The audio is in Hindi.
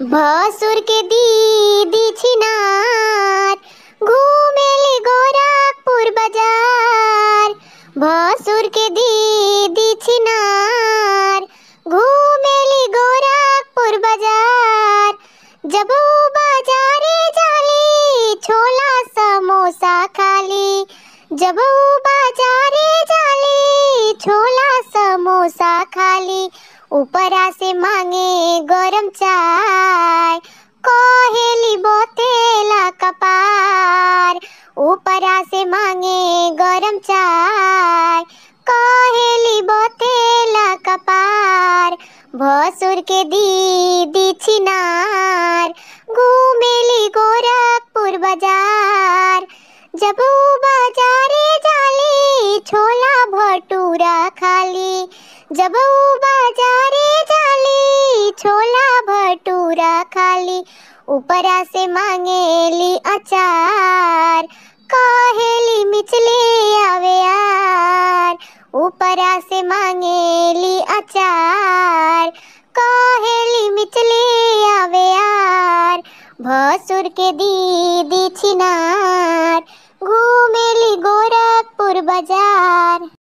भसुर के दीदी छिनार घूमेले गोरखपुर बाजार भसुर के दीदी छिनार घूमेले गोरखपुर बाजार जब बाजारे जाली छोला समोसा खाली जब बाजारे जाली छोला समोसा खाली ऊपरा से मांगे गरम चाय कोहेली बोतेला कपार ऊपरा से मांगे गरम चाय कोहेली बोतेला कपार भोसुर के दी छिनार घूमेली गोरखपुर बाजार जब बाजारे जाली छोला भटूरा खाली जब वो बाजारे जाली छोला भटूरा खाली ऊपर से ली अचार काहेली मिचले आवे यार ऊपर से ली अचार काहेली मिचले आवे यार भसुर के दीदी छिनार घूमेली गोरखपुर बाजार